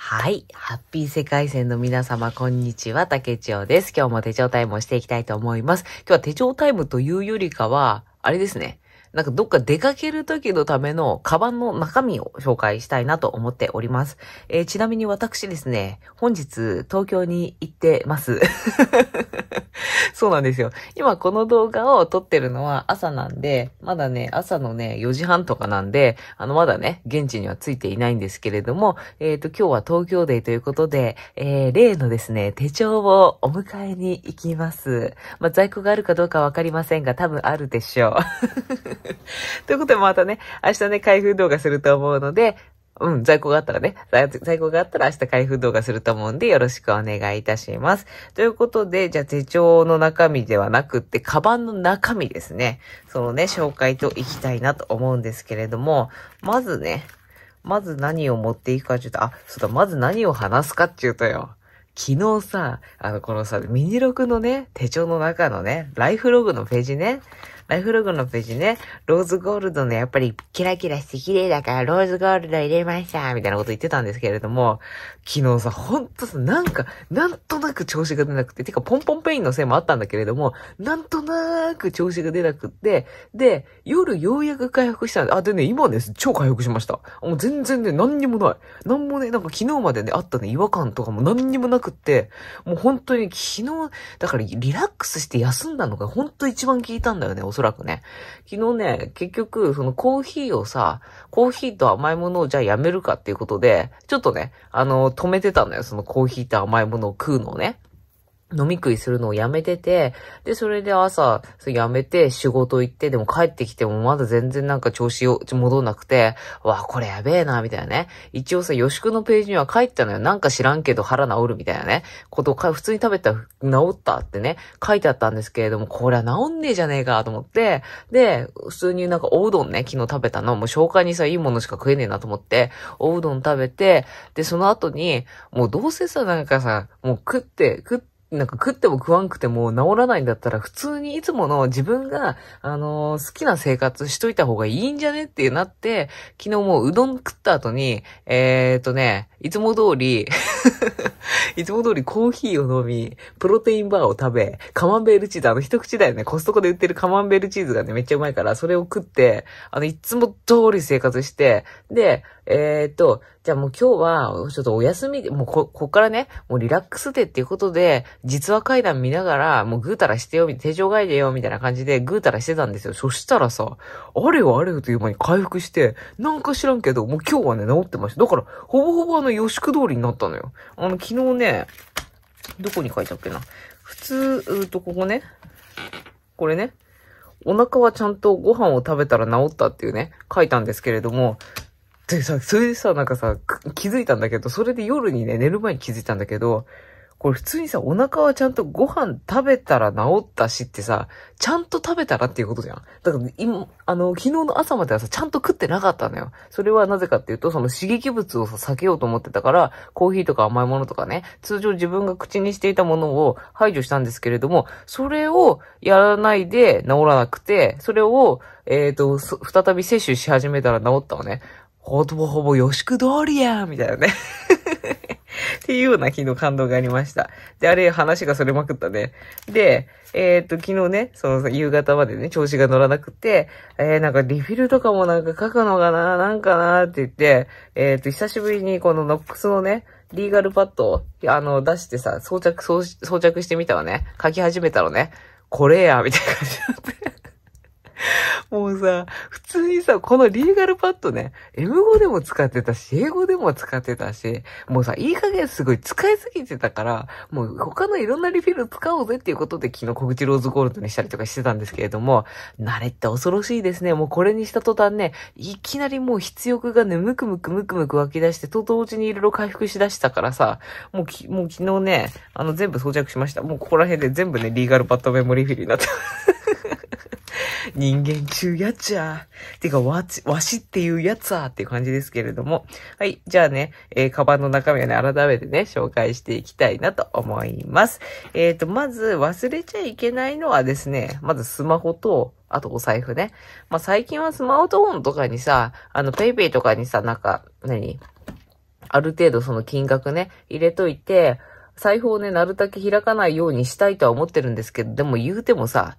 はい。ハッピー世界線の皆様、こんにちは。竹千代です。今日も手帳タイムをしていきたいと思います。今日は手帳タイムというよりかは、あれですね。なんかどっか出かける時のためのカバンの中身を紹介したいなと思っております。えー、ちなみに私ですね、本日東京に行ってます。そうなんですよ。今この動画を撮ってるのは朝なんで、まだね、朝のね、4時半とかなんで、あの、まだね、現地には着いていないんですけれども、えっ、ー、と、今日は東京デーということで、えー、例のですね、手帳をお迎えに行きます。まあ、在庫があるかどうかわかりませんが、多分あるでしょう。ということでまたね、明日ね、開封動画すると思うので、うん、在庫があったらね、在庫があったら明日開封動画すると思うんでよろしくお願いいたします。ということで、じゃあ手帳の中身ではなくって、カバンの中身ですね。そのね、紹介といきたいなと思うんですけれども、まずね、まず何を持っていくかちょっと、あ、そうだ、まず何を話すかっていうとよ。昨日さ、あの、このさ、ミニロのね、手帳の中のね、ライフログのページね、ライフログのページね、ローズゴールドのやっぱりキラキラして綺麗だからローズゴールド入れました、みたいなこと言ってたんですけれども、昨日さ、ほんとさ、なんか、なんとなく調子が出なくて、てかポンポンペインのせいもあったんだけれども、なんとなく調子が出なくって、で、夜ようやく回復したんで、あ、でね、今です、ね、超回復しました。もう全然ね、何にもない。なんもね、なんか昨日までね、あったね、違和感とかも何にもなくって、もう本当に昨日、だからリラックスして休んだのが本当一番効いたんだよね、そらくね。昨日ね、結局、そのコーヒーをさ、コーヒーと甘いものをじゃあやめるかっていうことで、ちょっとね、あの、止めてたのよ。そのコーヒーと甘いものを食うのをね。飲み食いするのをやめてて、で、それで朝、やめて仕事行って、でも帰ってきてもまだ全然なんか調子を戻んなくて、わあ、これやべえな、みたいなね。一応さ、予宿のページには書いてたのよ。なんか知らんけど腹治るみたいなね。ことを普通に食べたら治ったってね、書いてあったんですけれども、これは治んねえじゃねえかと思って、で、普通になんかおうどんね、昨日食べたの、もう紹介にさ、いいものしか食えねえなと思って、おうどん食べて、で、その後に、もうどうせさ、なんかさ、もう食って、食って、なんか食っても食わんくても治らないんだったら普通にいつもの自分が、あのー、好きな生活しといた方がいいんじゃねっていうなって、昨日もううどん食った後に、えー、っとね、いつも通り いつも通りコーヒーを飲み、プロテインバーを食べ、カマンベールチーズ、あの一口だよね、コストコで売ってるカマンベールチーズがね、めっちゃうまいから、それを食って、あの、いつも通り生活して、で、えー、っと、じゃあもう今日は、ちょっとお休み、もうこ、こっからね、もうリラックスでっていうことで、実話会談見ながら、もうぐうたらしてよ、手錠外でよ、みたいな感じで、ぐうたらしてたんですよ。そしたらさ、あれよあれよという間に回復して、なんか知らんけど、もう今日はね、治ってました。だから、ほぼほぼあの、予宿通りになったのよ。あの、昨日ね、どこに書いたっけな。普通、うと、ここね。これね。お腹はちゃんとご飯を食べたら治ったっていうね、書いたんですけれども、でさ、それでさ、なんかさ、気づいたんだけど、それで夜にね、寝る前に気づいたんだけど、これ普通にさ、お腹はちゃんとご飯食べたら治ったしってさ、ちゃんと食べたらっていうことじゃん。だから、今、あの、昨日の朝まではさ、ちゃんと食ってなかったのよ。それはなぜかっていうと、その刺激物をさ、避けようと思ってたから、コーヒーとか甘いものとかね、通常自分が口にしていたものを排除したんですけれども、それをやらないで治らなくて、それを、えっ、ー、と、再び摂取し始めたら治ったのね。ほぼほぼ予祝通りやみたいなね っていうような昨日感動がありました。で、あれ話がそれまくったね。で、えー、っと、昨日ね、その夕方までね、調子が乗らなくて、えー、なんかリフィルとかもなんか書くのかな、なんかなって言って、えー、っと、久しぶりにこのノックスのね、リーガルパッドを、あの、出してさ、装着、装着してみたらね。書き始めたのね。これや、みたいな感じなって。もうさ、普通にさ、このリーガルパッドね、M 語でも使ってたし、英語でも使ってたし、もうさ、いい加減すごい使いすぎてたから、もう他のいろんなリフィル使おうぜっていうことで昨日小口ローズゴールドにしたりとかしてたんですけれども、慣れって恐ろしいですね。もうこれにした途端ね、いきなりもう必欲がね、ムクムクムクムク湧き出して、と同時にいろいろ回復しだしたからさ、もうき、もう昨日ね、あの全部装着しました。もうここら辺で全部ね、リーガルパッドメモリフィルになった。人間中やっちゃー。てか、わち、わしっていうやつはっていう感じですけれども。はい。じゃあね、えー、カバンの中身をね、改めてね、紹介していきたいなと思います。えっ、ー、と、まず、忘れちゃいけないのはですね、まずスマホと、あとお財布ね。まあ、最近はスマートフォンとかにさ、あの、ペイペイとかにさ、なんか、何ある程度その金額ね、入れといて、財布をね、なるだけ開かないようにしたいとは思ってるんですけど、でも言うてもさ、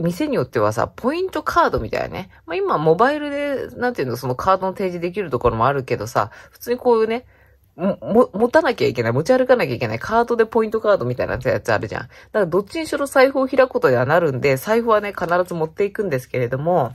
店によってはさ、ポイントカードみたいなね。まあ、今、モバイルで、なんていうの、そのカードの提示できるところもあるけどさ、普通にこういうね、も、も、持たなきゃいけない、持ち歩かなきゃいけない、カードでポイントカードみたいなやつあるじゃん。だからどっちにしろ財布を開くことにはなるんで、財布はね、必ず持っていくんですけれども、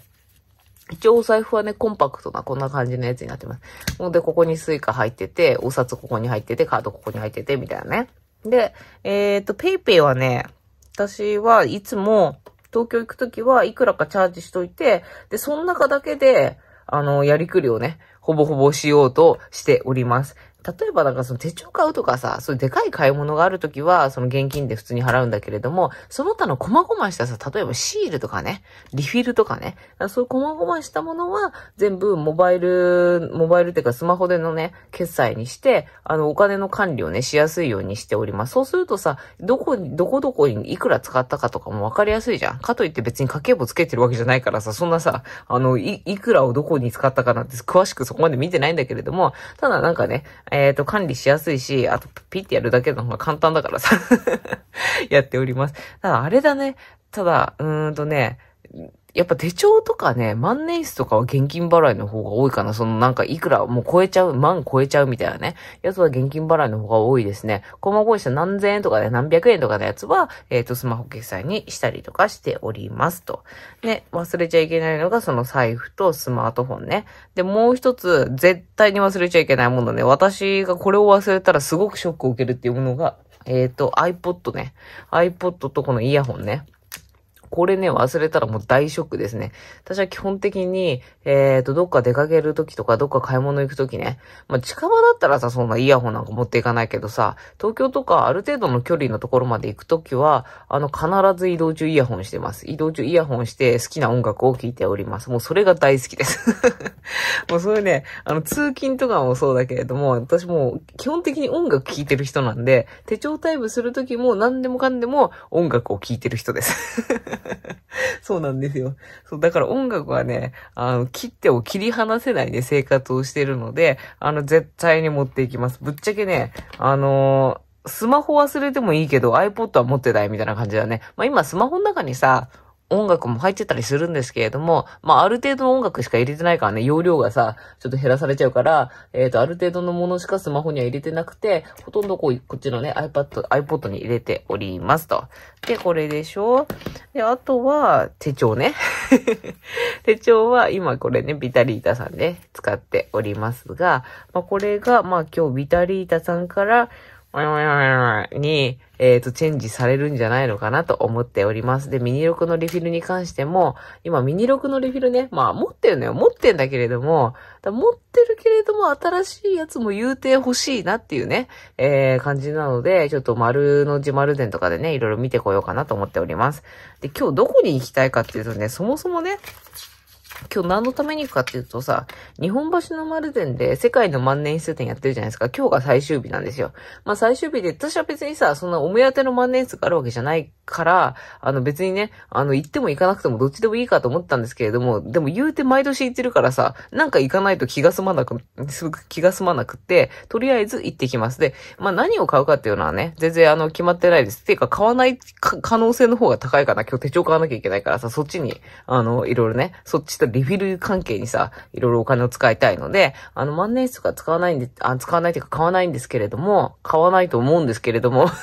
一応お財布はね、コンパクトな、こんな感じのやつになってます。ほんで、ここにスイカ入ってて、お札ここに入ってて、カードここに入ってて、みたいなね。で、えっ、ー、と、ペイペイはね、私はいつも、東京行くときはいくらかチャージしといて、で、その中だけで、あの、やりくりをね、ほぼほぼしようとしております。例えばなんかその手帳買うとかさ、そういうでかい買い物があるときは、その現金で普通に払うんだけれども、その他の細々したさ、例えばシールとかね、リフィルとかね、そういう細々したものは、全部モバイル、モバイルっていうかスマホでのね、決済にして、あの、お金の管理をね、しやすいようにしております。そうするとさ、どこ、どこどこにいくら使ったかとかもわかりやすいじゃん。かといって別に家計簿つけてるわけじゃないからさ、そんなさ、あの、い、いくらをどこに使ったかなんて詳しくそこまで見てないんだけれども、ただなんかね、えっ、ー、と、管理しやすいし、あと、ピッてやるだけの方が簡単だからさ やっております。ただ、あれだね。ただ、うーんとね、やっぱ手帳とかね、万年筆とかは現金払いの方が多いかな。そのなんかいくらもう超えちゃう、万超えちゃうみたいなね。やつは現金払いの方が多いですね。コマボイた何千円とかね、何百円とかのやつは、えっ、ー、と、スマホ決済にしたりとかしておりますと。ね、忘れちゃいけないのがその財布とスマートフォンね。で、もう一つ、絶対に忘れちゃいけないものね。私がこれを忘れたらすごくショックを受けるっていうものが、えっ、ー、と、iPod ね。iPod とこのイヤホンね。これね、忘れたらもう大ショックですね。私は基本的に、えっ、ー、と、どっか出かけるときとか、どっか買い物行くときね。まあ、近場だったらさ、そんなイヤホンなんか持っていかないけどさ、東京とかある程度の距離のところまで行くときは、あの、必ず移動中イヤホンしてます。移動中イヤホンして好きな音楽を聴いております。もうそれが大好きです もうそういうね、あの、通勤とかもそうだけれども、私もう基本的に音楽聴いてる人なんで、手帳タイプするときも何でもかんでも音楽を聴いてる人です そうなんですよ。そう、だから音楽はね、あの、切ってを切り離せないで生活をしてるので、あの、絶対に持っていきます。ぶっちゃけね、あのー、スマホ忘れてもいいけど iPod は持ってないみたいな感じだね。まあ今スマホの中にさ、音楽も入ってたりするんですけれども、まあ、ある程度の音楽しか入れてないからね、容量がさ、ちょっと減らされちゃうから、えっ、ー、と、ある程度のものしかスマホには入れてなくて、ほとんどこう、こっちのね、iPad、iPod に入れておりますと。で、これでしょで、あとは、手帳ね。手帳は、今これね、ビタリータさんで、ね、使っておりますが、まあ、これが、まあ、今日ビタリータさんから、に、えっ、ー、と、チェンジされるんじゃないのかなと思っております。で、ミニ6のリフィルに関しても、今ミニ6のリフィルね、まあ持ってるのよ。持ってんだけれども、持ってるけれども新しいやつも言うて欲しいなっていうね、えー、感じなので、ちょっと丸の字丸伝とかでね、いろいろ見てこようかなと思っております。で、今日どこに行きたいかっていうとね、そもそもね、今日何のために行くかっていうとさ、日本橋の丸店で世界の万年筆店やってるじゃないですか。今日が最終日なんですよ。まあ最終日で、私は別にさ、そんなお目当ての万年筆があるわけじゃないから、あの別にね、あの行っても行かなくてもどっちでもいいかと思ったんですけれども、でも言うて毎年行ってるからさ、なんか行かないと気が済まなく、気が済まなくて、とりあえず行ってきます。で、まあ何を買うかっていうのはね、全然あの決まってないです。ていうか買わない可能性の方が高いかな。今日手帳買わなきゃいけないからさ、そっちに、あの、いろいろね、そっちとリフィル関係にさ、いろいろお金を使いたいので、あの、万年筆とか使わないんで、あ使わないというか買わないんですけれども、買わないと思うんですけれども。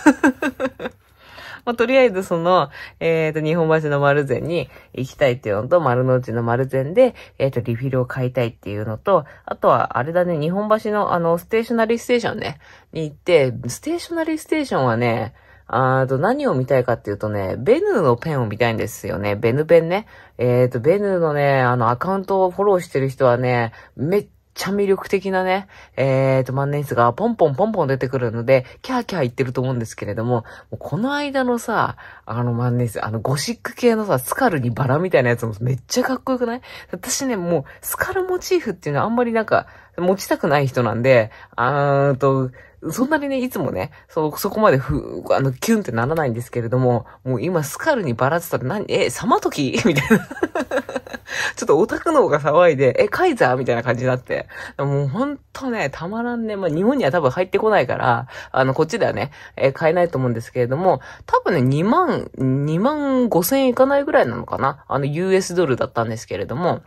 まあ、とりあえずその、えっ、ー、と、日本橋の丸善に行きたいっていうのと、丸の内の丸善で、えっ、ー、と、リフィルを買いたいっていうのと、あとは、あれだね、日本橋のあの、ステーショナリーステーションね、に行って、ステーショナリーステーションはね、あと、何を見たいかっていうとね、ベヌーのペンを見たいんですよね。ベヌペンね。えっ、ー、と、ベヌーのね、あの、アカウントをフォローしてる人はね、めっちゃ魅力的なね、えっ、ー、と、万年筆がポンポンポンポン出てくるので、キャーキャー言ってると思うんですけれども、もこの間のさ、あの万年筆、あのゴシック系のさ、スカルにバラみたいなやつもめっちゃかっこよくない私ね、もう、スカルモチーフっていうのはあんまりなんか、持ちたくない人なんで、あーと、そんなにね、いつもね、そう、そこまでふ、あの、キュンってならないんですけれども、もう今、スカルにばらつたら何、え、サマトキみたいな ちょっとオタクの方が騒いで、え、カイザーみたいな感じになって。もうほんとね、たまらんね。まあ、日本には多分入ってこないから、あの、こっちではね、え買えないと思うんですけれども、多分ね、2万、2万5千円いかないぐらいなのかなあの、US ドルだったんですけれども、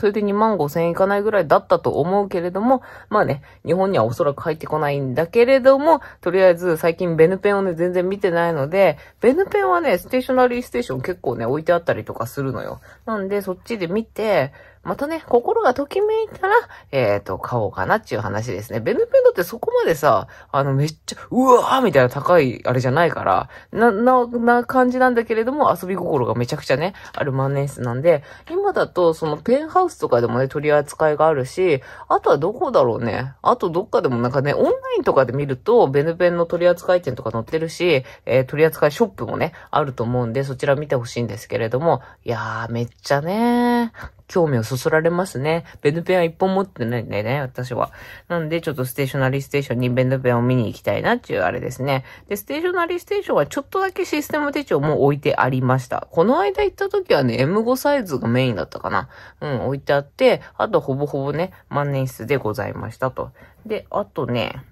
それで2万5千円いかないぐらいだったと思うけれども、まあね、日本にはおそらく入ってこないんだけれども、とりあえず最近ベヌペンをね、全然見てないので、ベヌペンはね、ステーショナリーステーション結構ね、置いてあったりとかするのよ。なんで、そっちで見て、またね、心がときめいたら、えっ、ー、と、買おうかなっていう話ですね。ベヌペンだってそこまでさ、あの、めっちゃ、うわーみたいな高い、あれじゃないから、な、な、な感じなんだけれども、遊び心がめちゃくちゃね、ある万年筆なんで、今だと、そのペンハウスとかでもね、取り扱いがあるし、あとはどこだろうね。あとどっかでもなんかね、オンラインとかで見ると、ベヌペンの取り扱い店とか載ってるし、えー、取り扱いショップもね、あると思うんで、そちら見てほしいんですけれども、いやー、めっちゃねー、興味をそそられますね。ベルペンは一本持ってないんだよね、私は。なんで、ちょっとステーショナリーステーションにベルペンを見に行きたいなっていうあれですね。で、ステーショナリーステーションはちょっとだけシステム手帳も置いてありました。この間行った時はね、M5 サイズがメインだったかな。うん、置いてあって、あとほぼほぼね、万年筆でございましたと。で、あとね、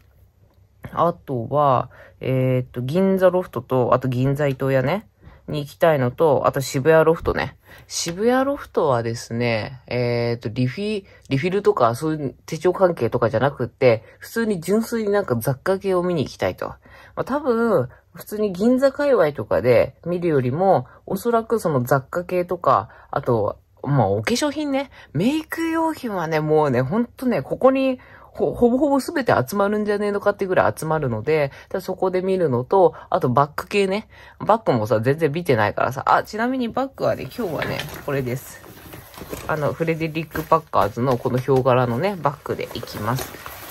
あとは、えー、っと、銀座ロフトと、あと銀座伊東屋ね。に行きたいのと、あと渋谷ロフトね。渋谷ロフトはですね、えっ、ー、と、リフィ、リフィルとか、そういう手帳関係とかじゃなくって、普通に純粋になんか雑貨系を見に行きたいと。まあ、多分、普通に銀座界隈とかで見るよりも、おそらくその雑貨系とか、あと、まあ、お化粧品ね。メイク用品はね、もうね、ほんとね、ここにほぼほぼ全て集まるんじゃねえのかってぐらい集まるので、そこで見るのと、あとバック系ね。バックもさ、全然見てないからさ。あ、ちなみにバックはね、今日はね、これです。あの、フレデリック・パッカーズのこのヒョウ柄のね、バックでいきます。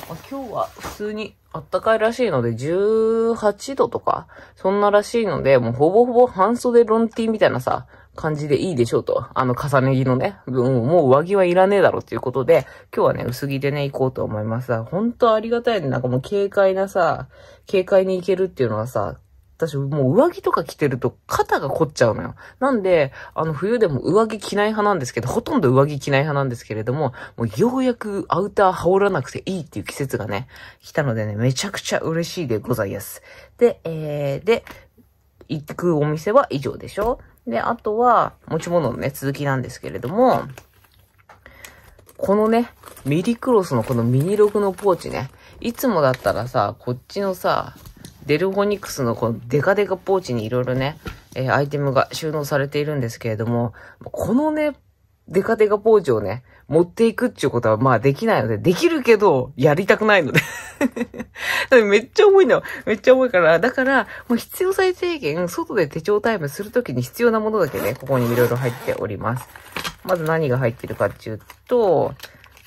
ま今日は普通にあったかいらしいので、18度とか、そんならしいので、もうほぼほぼ半袖ロンティーみたいなさ、感じでいいでしょうと。あの、重ね着のね、うん、もう上着はいらねえだろっていうことで、今日はね、薄着でね、行こうと思います。本当ありがたいね。なんかもう軽快なさ、軽快に行けるっていうのはさ、私もう上着とか着てると肩が凝っちゃうのよ。なんで、あの冬でも上着着ない派なんですけど、ほとんど上着着ない派なんですけれども、もうようやくアウター羽織らなくていいっていう季節がね、来たのでね、めちゃくちゃ嬉しいでございます。で、えー、で、行くお店は以上でしょで、あとは、持ち物のね、続きなんですけれども、このね、ミリクロスのこのミニログのポーチね、いつもだったらさ、こっちのさ、デルフォニクスのこのデカデカポーチにいろいろね、えー、アイテムが収納されているんですけれども、このね、デカデカポーチをね、持っていくっていうことはまあできないので、できるけど、やりたくないので めっちゃ重いの。めっちゃ重いから。だから、もう必要最低限、外で手帳タイムするときに必要なものだけね、ここにいろいろ入っております。まず何が入ってるかっていうと、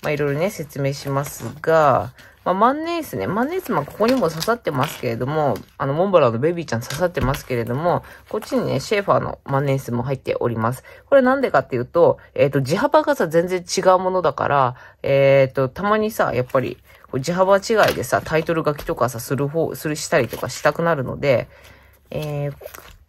まいろいろね、説明しますが、まあ、万年筆ね。万年筆、まここにも刺さってますけれども、あの、モンブランのベビーちゃん刺さってますけれども、こっちにね、シェーファーの万年筆も入っております。これなんでかっていうと、えっ、ー、と、字幅がさ、全然違うものだから、えっ、ー、と、たまにさ、やっぱり、字幅違いでさ、タイトル書きとかさ、する方、する、したりとかしたくなるので、えー、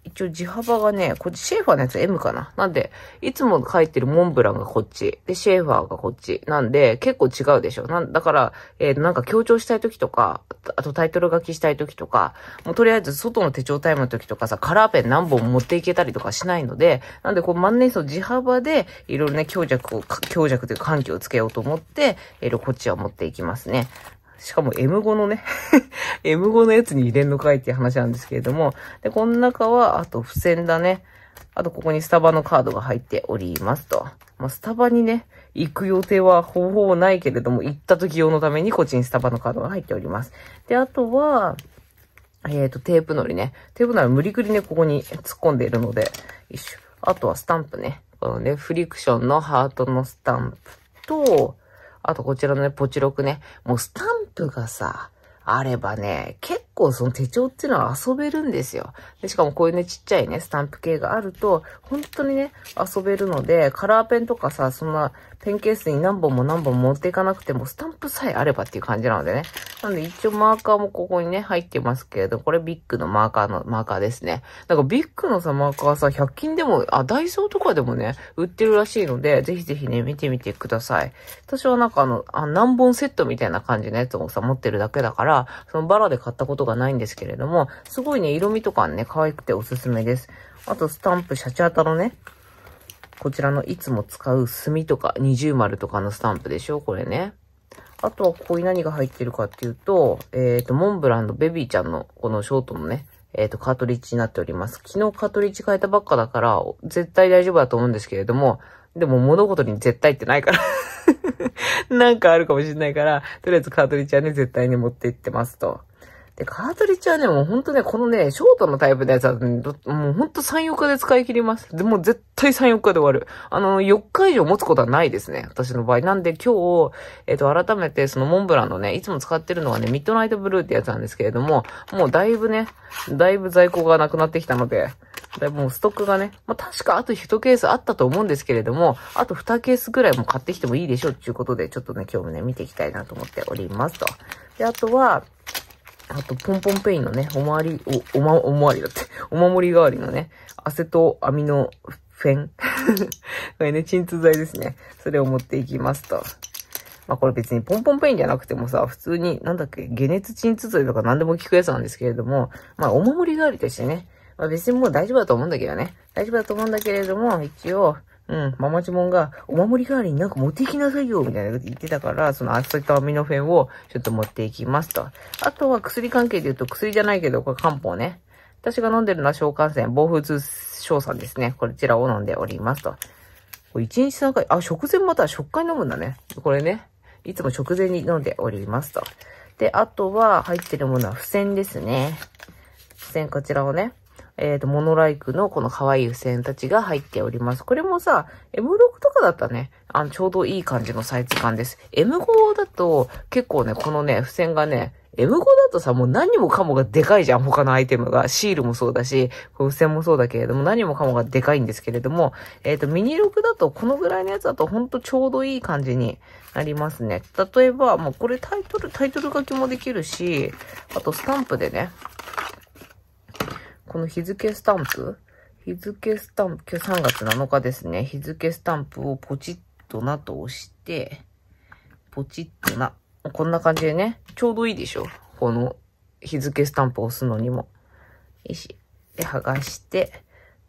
一応地幅がね、こっちシェーファーのやつ M かな。なんで、いつも書いてるモンブランがこっち。で、シェーファーがこっち。なんで、結構違うでしょ。なんだから、えっ、と、なんか強調したい時とか、あとタイトル書きしたい時とか、もうとりあえず外の手帳タイムの時とかさ、カラーペン何本持っていけたりとかしないので、なんで、こう、万年筆地幅で、いろいろね、強弱を、強弱というか緩急をつけようと思って、えー、こっちは持っていきますね。しかも M5 のね M5 のやつに入れんのかいっていう話なんですけれども、で、この中は、あと付箋だね。あと、ここにスタバのカードが入っておりますと。まあ、スタバにね、行く予定はほぼないけれども、行った時用のためにこっちにスタバのカードが入っております。で、あとは、えっ、ー、と、テープのりね。テープなら無理くりね、ここに突っ込んでいるので、一緒。あとはスタンプね。このね、フリクションのハートのスタンプと、あとこちらのね、ポチロクね、もうスタンプがさ、あればね、結構その手帳っていうのは遊べるんですよ。でしかもこういうね、ちっちゃいね、スタンプ系があると、本当にね、遊べるので、カラーペンとかさ、そんなペンケースに何本も何本持っていかなくても、スタンプさえあればっていう感じなのでね。なんで一応マーカーもここにね、入ってますけれど、これビッグのマーカーの、マーカーですね。なんかビッグのさ、マーカーさ、100均でも、あ、ダイソーとかでもね、売ってるらしいので、ぜひぜひね、見てみてください。私はなんかあの、あ何本セットみたいな感じのやつをさ、持ってるだけだから、そのバラで買ったことがないんですけれども、すごいね、色味とかね、可愛くておすすめです。あと、スタンプ、シャチャータのね、こちらのいつも使う墨とか二重丸とかのスタンプでしょこれね。あとはここに何が入ってるかっていうと、えっ、ー、と、モンブランのベビーちゃんのこのショートのね、えっ、ー、と、カートリッジになっております。昨日カートリッジ変えたばっかだから、絶対大丈夫だと思うんですけれども、でも物事に絶対ってないから なんかあるかもしれないから、とりあえずカートリッジはね、絶対に持って行ってますと。で、カートリッジはね、もうほんとね、このね、ショートのタイプのやつは、もうほんと3、4日で使い切ります。でも絶対3、4日で終わる。あの、4日以上持つことはないですね。私の場合。なんで今日、えっ、ー、と、改めてそのモンブランのね、いつも使ってるのはね、ミッドナイトブルーってやつなんですけれども、もうだいぶね、だいぶ在庫がなくなってきたので、ぶもうストックがね、まあ、確かあと1ケースあったと思うんですけれども、あと2ケースぐらいも買ってきてもいいでしょうっていうことで、ちょっとね、今日もね、見ていきたいなと思っておりますと。で、あとは、あと、ポンポンペインのね、おまわり、お、おま、おまわりだって お守り代わりのね、アセトアミノフェン これね、鎮痛剤ですね。それを持っていきますと。まあこれ別にポンポンペインじゃなくてもさ、普通に、なんだっけ、解熱鎮痛剤とか何でも効くやつなんですけれども、まあお守り代わりとしてね、まあ別にもう大丈夫だと思うんだけどね。大丈夫だと思うんだけれども、一応、うん、ママチモンが、お守り代わりになんか持っていきなさいよ、みたいなこと言ってたから、そのアっトアミノフェンをちょっと持っていきますと。あとは薬関係で言うと、薬じゃないけど、これ漢方ね。私が飲んでるのは消化栓、防風痛症んですね。こちらを飲んでおりますと。これ1日3回、あ、食前また食回飲むんだね。これね。いつも食前に飲んでおりますと。で、あとは入ってるものは付箋ですね。付箋こちらをね。えっ、ー、と、モノライクのこの可愛い付箋たちが入っております。これもさ、M6 とかだったらね、あの、ちょうどいい感じのサイズ感です。M5 だと、結構ね、このね、付箋がね、M5 だとさ、もう何もかもがでかいじゃん、他のアイテムが。シールもそうだし、付箋もそうだけれども、何もかもがでかいんですけれども、えっ、ー、と、ミニ6だと、このぐらいのやつだと、ほんとちょうどいい感じになりますね。例えば、もうこれタイトル、タイトル書きもできるし、あとスタンプでね、この日付スタンプ日付スタンプ、今日3月7日ですね。日付スタンプをポチッとなと押して、ポチッとな。こんな感じでね、ちょうどいいでしょこの日付スタンプを押すのにも。よいし。で、剥がして、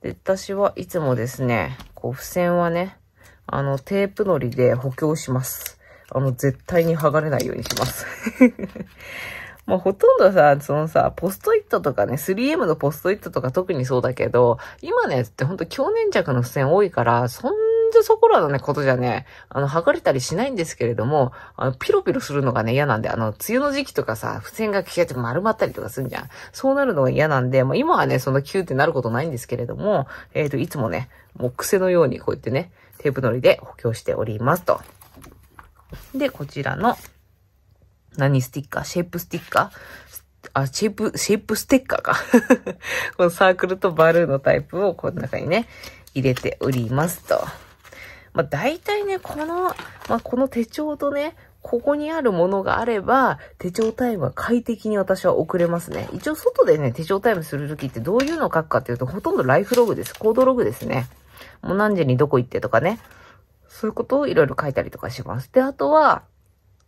で、私はいつもですね、こう、付箋はね、あの、テープのりで補強します。あの、絶対に剥がれないようにします。もうほとんどさ、そのさ、ポストイットとかね、3M のポストイットとか特にそうだけど、今のやつってほんと強粘着の付箋多いから、そんじそこらのね、ことじゃね、あの、剥がれたりしないんですけれども、あの、ピロピロするのがね、嫌なんで、あの、梅雨の時期とかさ、付箋が消えて丸まったりとかするじゃん。そうなるのが嫌なんで、まう今はね、そのキューってなることないんですけれども、えっ、ー、と、いつもね、もう癖のようにこうやってね、テープのりで補強しておりますと。で、こちらの、何スティッカーシェイプスティッカーあ、シェイプ、シェイプステッカーか このサークルとバルーンのタイプをこの中にね、入れておりますと。まあ、大体ね、この、まあ、この手帳とね、ここにあるものがあれば、手帳タイムは快適に私は送れますね。一応外でね、手帳タイムするときってどういうのを書くかっていうと、ほとんどライフログです。コードログですね。もう何時にどこ行ってとかね。そういうことをいろいろ書いたりとかします。で、あとは、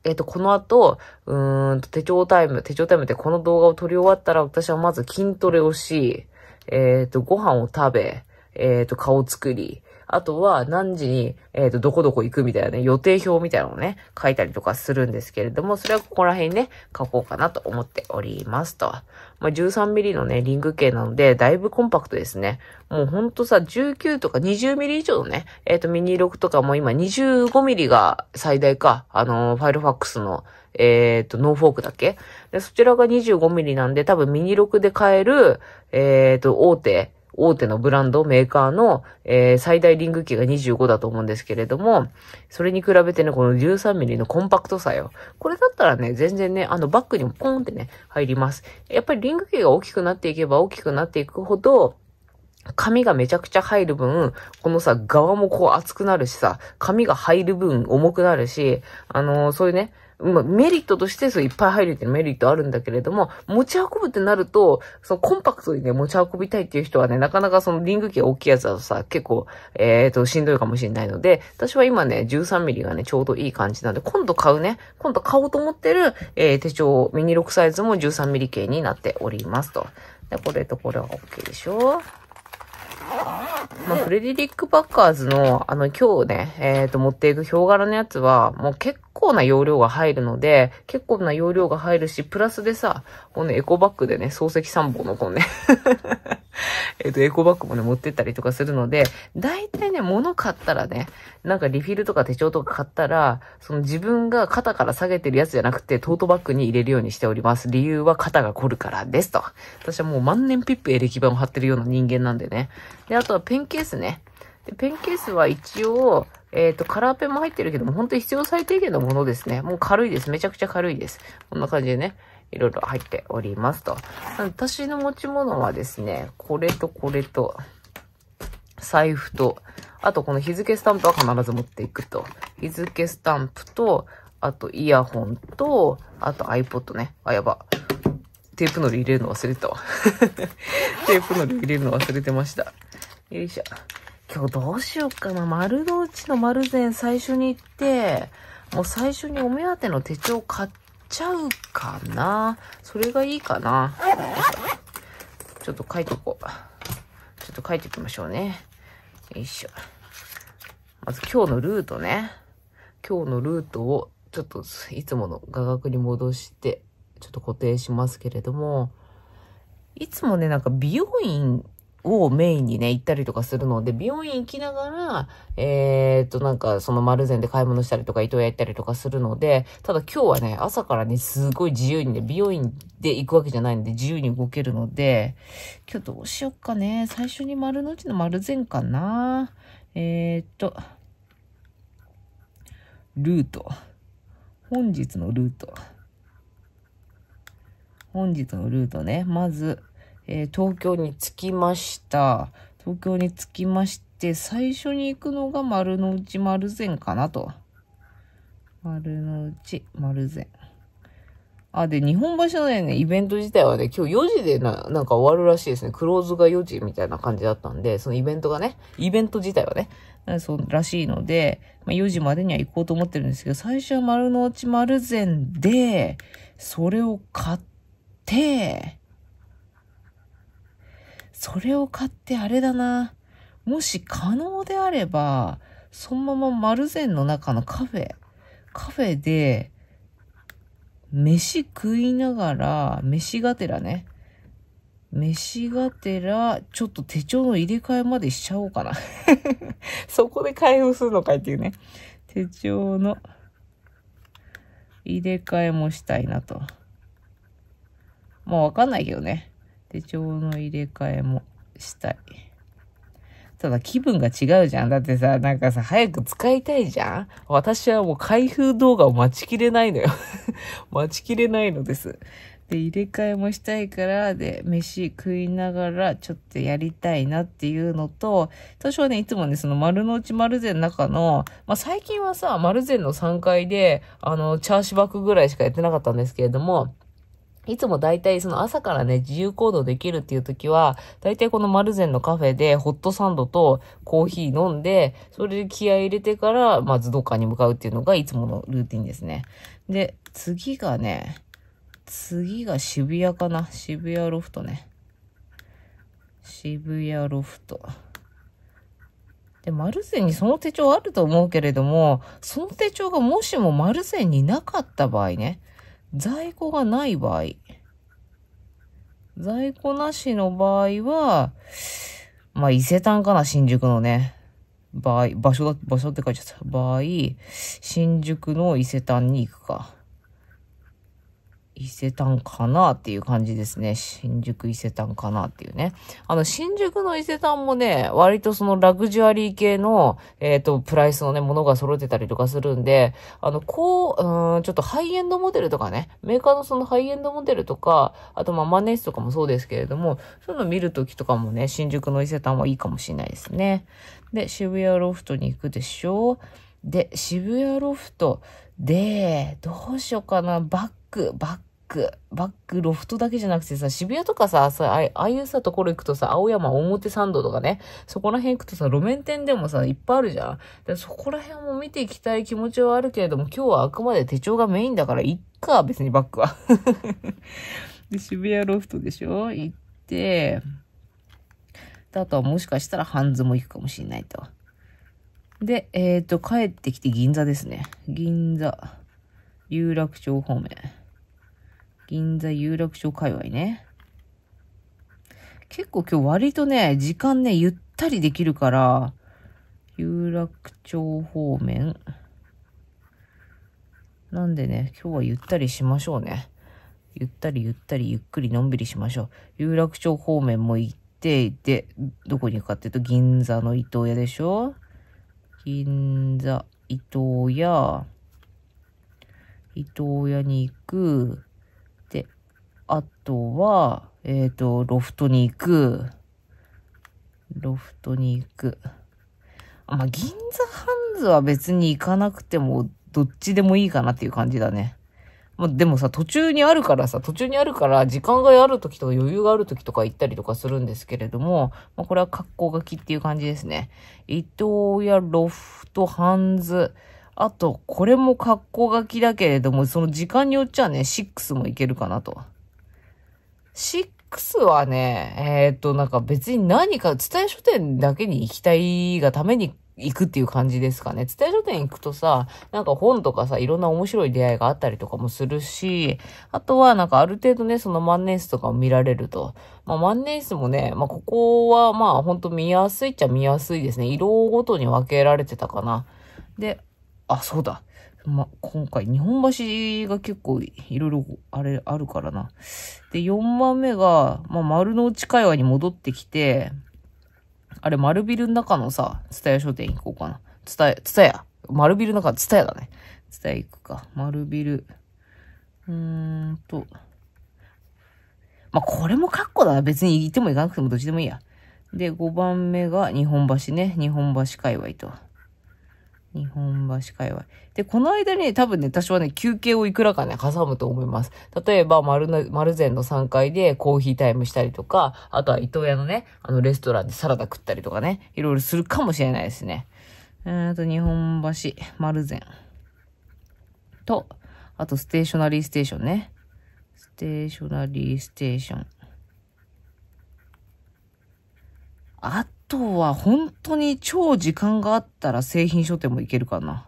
えっ、と、この後、うーんと、手帳タイム、手帳タイムってこの動画を撮り終わったら、私はまず筋トレをし、えっ、と、ご飯を食べ、えっ、と、顔作り、あとは何時に、えっ、ー、と、どこどこ行くみたいなね、予定表みたいなのをね、書いたりとかするんですけれども、それはここら辺ね、書こうかなと思っておりますと。まあ、13ミリのね、リング系なので、だいぶコンパクトですね。もうほんとさ、19とか20ミリ以上のね、えっ、ー、と、ミニ6とかも今25ミリが最大か、あのー、ファイルファックスの、えっ、と、ノーフォークだっけで、そちらが25ミリなんで、多分ミニ6で買える、えっ、と、大手、大手のブランド、メーカーの、えー、最大リング機が25だと思うんですけれども、それに比べてね、この13ミリのコンパクトさよ。これだったらね、全然ね、あのバッグにもポンってね、入ります。やっぱりリング機が大きくなっていけば大きくなっていくほど、紙がめちゃくちゃ入る分、このさ、側もこう厚くなるしさ、紙が入る分重くなるし、あのー、そういうね、まあ、メリットとして、そういっぱい入るっていうメリットあるんだけれども、持ち運ぶってなると、そのコンパクトにね、持ち運びたいっていう人はね、なかなかそのリング機が大きいやつだとさ、結構、えっ、ー、と、しんどいかもしれないので、私は今ね、13ミリがね、ちょうどいい感じなので、今度買うね、今度買おうと思ってる、えー、手帳、ミニ6サイズも13ミリ系になっておりますと。で、これとこれは OK でしょまあ、フレデリック・バッカーズの、あの、今日ね、えっ、ー、と、持っていくヒョウ柄のやつは、もう結構な容量が入るので、結構な容量が入るし、プラスでさ、この、エコバッグでね、漱石3本のこのね えっと、エコバッグもね、持ってったりとかするので、大体ね、物買ったらね、なんかリフィルとか手帳とか買ったら、その自分が肩から下げてるやつじゃなくて、トートバッグに入れるようにしております。理由は肩が凝るからですと。私はもう万年ピップエレキ板を貼ってるような人間なんでね。で、あとはペンケースね。で、ペンケースは一応、えっ、ー、と、カラーペンも入ってるけども、本当に必要最低限のものですね。もう軽いです。めちゃくちゃ軽いです。こんな感じでね。いろいろ入っておりますと。私の持ち物はですね、これとこれと、財布と、あとこの日付スタンプは必ず持っていくと。日付スタンプと、あとイヤホンと、あと iPod ね。あ、やば。テープのり入れるの忘れたわ。テープのり入れるの忘れてました。よいしょ。今日どうしようかな。丸の内の丸善最初に行って、もう最初にお目当ての手帳買っちゃうかな。それがいいかな。ちょっと書いとこう。ちょっと書いておきましょうね。よいしょ。まず今日のルートね。今日のルートを、ちょっといつもの画角に戻して、ちょっと固定しますけれども、いつもね、なんか美容院をメインにね、行ったりとかするので、美容院行きながら、えー、っと、なんか、その丸善で買い物したりとか、伊藤屋行ったりとかするので、ただ今日はね、朝からね、すごい自由にね、美容院で行くわけじゃないんで、自由に動けるので、今日どうしよっかね。最初に丸の内の丸善かな。えー、っと、ルート。本日のルート。本日のルートね。まず、えー、東京に着きました。東京に着きまして、最初に行くのが丸の内丸善かなと。丸の内丸善。あ、で、日本橋のね、イベント自体はね、今日4時でな、なんか終わるらしいですね。クローズが4時みたいな感じだったんで、そのイベントがね、イベント自体はね、そうらしいので、まあ、4時までには行こうと思ってるんですけど、最初は丸の内丸善で、それを買って、それを買ってあれだな。もし可能であれば、そのまま丸善の中のカフェ、カフェで、飯食いながら、飯がてらね。飯がてら、ちょっと手帳の入れ替えまでしちゃおうかな そこで開封するのかいっていうね。手帳の入れ替えもしたいなと。まあわかんないけどね。手帳の入れ替えもしたい。ただ気分が違うじゃん。だってさ、なんかさ、早く使いたいじゃん私はもう開封動画を待ちきれないのよ 待ちきれないのです。で、入れ替えもしたいから、で、飯食いながらちょっとやりたいなっていうのと、私はね、いつもね、その丸の内丸善の中の、まあ、最近はさ、丸善の3階で、あの、チャーシュバックぐらいしかやってなかったんですけれども、いつも大体その朝からね、自由行動できるっていう時は、大体このマルゼンのカフェでホットサンドとコーヒー飲んで、それで気合入れてから、まずどっかに向かうっていうのがいつものルーティンですね。で、次がね、次が渋谷かな。渋谷ロフトね。渋谷ロフト。で、マルゼンにその手帳あると思うけれども、その手帳がもしもマルゼンになかった場合ね、在庫がない場合、在庫なしの場合は、まあ、伊勢丹かな、新宿のね。場合、場所だ、場所って書いちゃった。場合、新宿の伊勢丹に行くか。伊勢丹かなっていう感じですね。新宿伊勢丹かなっていうね。あの、新宿の伊勢丹もね、割とそのラグジュアリー系の、えっ、ー、と、プライスのね、ものが揃ってたりとかするんで、あの、こう、うん、ちょっとハイエンドモデルとかね、メーカーのそのハイエンドモデルとか、あとまあマネースとかもそうですけれども、そういうの見るときとかもね、新宿の伊勢丹はいいかもしれないですね。で、渋谷ロフトに行くでしょで、渋谷ロフトで、どうしようかな、バック、バック、バック、ロフトだけじゃなくてさ、渋谷とかさ、さああいうさ、ところ行くとさ、青山表参道とかね、そこら辺行くとさ、路面店でもさ、いっぱいあるじゃん。でそこら辺も見ていきたい気持ちはあるけれども、今日はあくまで手帳がメインだから、いっか、別にバックは。で、渋谷ロフトでしょ行って、あとはもしかしたらハンズも行くかもしれないと。で、えっ、ー、と、帰ってきて銀座ですね。銀座、有楽町方面。銀座有楽町界隈ね。結構今日割とね、時間ね、ゆったりできるから、有楽町方面。なんでね、今日はゆったりしましょうね。ゆったりゆったりゆっくりのんびりしましょう。有楽町方面も行って、で、どこに行くかっていうと、銀座の伊東屋でしょ銀座、伊東屋、伊東屋に行く。あとは、えっ、ー、と、ロフトに行く。ロフトに行く。まあ、銀座ハンズは別に行かなくても、どっちでもいいかなっていう感じだね。まあ、でもさ、途中にあるからさ、途中にあるから、時間がある時とか余裕がある時とか行ったりとかするんですけれども、まあ、これは格好書きっていう感じですね。伊藤やロフト、ハンズ、あと、これも格好書きだけれども、その時間によっちゃね、6もいけるかなと。6はね、えっ、ー、と、なんか別に何か、伝え書店だけに行きたいがために行くっていう感じですかね。伝え書店行くとさ、なんか本とかさ、いろんな面白い出会いがあったりとかもするし、あとはなんかある程度ね、その万年筆とかを見られると。まあ万年筆もね、まあここはまあほんと見やすいっちゃ見やすいですね。色ごとに分けられてたかな。で、あ、そうだ。ま、今回、日本橋が結構いろいろあれ、あるからな。で、4番目が、まあ、丸の内界隈に戻ってきて、あれ、丸ビルの中のさ、ツタヤ書店行こうかな。ツタヤ、ツタヤ。丸ビルの中、ツタヤだね。ツタヤ行くか。丸ビル。うーんと。まあ、これもカッコだな。別に行っても行かなくてもどっちでもいいや。で、5番目が日本橋ね。日本橋界隈と。日本橋界隈。で、この間に、ね、多分ね、多少ね、休憩をいくらかね、挟むと思います。例えば、丸の、丸善の3階でコーヒータイムしたりとか、あとは伊藤屋のね、あの、レストランでサラダ食ったりとかね、いろいろするかもしれないですね。えっと、日本橋、丸善。と、あと、ステーショナリーステーションね。ステーショナリーステーション。あとは本当に超時間があったら製品書店も行けるかな。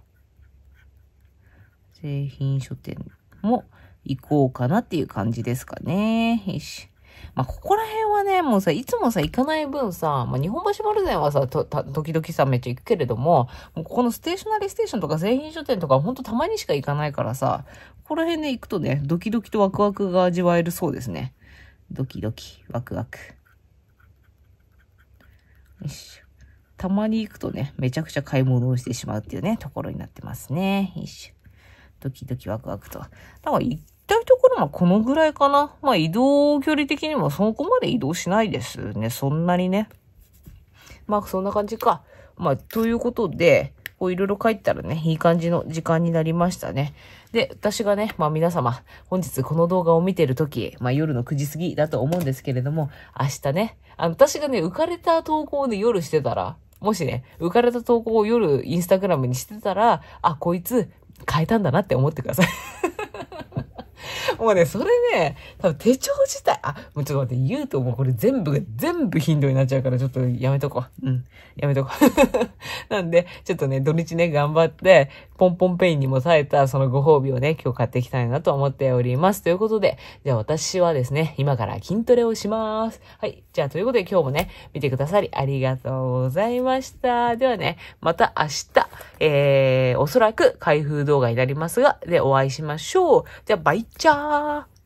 製品書店も行こうかなっていう感じですかね。よし。まあ、ここら辺はね、もうさ、いつもさ、行かない分さ、まあ、日本橋丸善はさ、と、た、時々さ、めっちゃ行くけれども、もうここのステーショナリーステーションとか製品書店とか、ほんとたまにしか行かないからさ、ここら辺で、ね、行くとね、ドキドキとワクワクが味わえるそうですね。ドキドキ、ワクワク。たまに行くとね、めちゃくちゃ買い物をしてしまうっていうね、ところになってますね。ドキドキワクワクと。だから行ったところはこのぐらいかな。まあ移動距離的にもそこまで移動しないですね。そんなにね。まあそんな感じか。まあということで、こういろいろ書いたらね、いい感じの時間になりましたね。で、私がね、まあ皆様、本日この動画を見てるとき、まあ夜の9時過ぎだと思うんですけれども、明日ね、あの、私がね、浮かれた投稿をね、夜してたら、もしね、浮かれた投稿を夜インスタグラムにしてたら、あ、こいつ変えたんだなって思ってくださいもうね、それね、多分手帳自体、あ、もうちょっと待って、言うともうこれ全部が全部頻度になっちゃうから、ちょっとやめとこう。うん。やめとこう。なんで、ちょっとね、土日ね、頑張って、ポンポンペインにも耐えたそのご褒美をね、今日買っていきたいなと思っております。ということで、じゃあ私はですね、今から筋トレをします。はい。じゃあということで今日もね、見てくださりありがとうございました。ではね、また明日、えー、おそらく開封動画になりますが、でお会いしましょう。じゃあ、バイチャー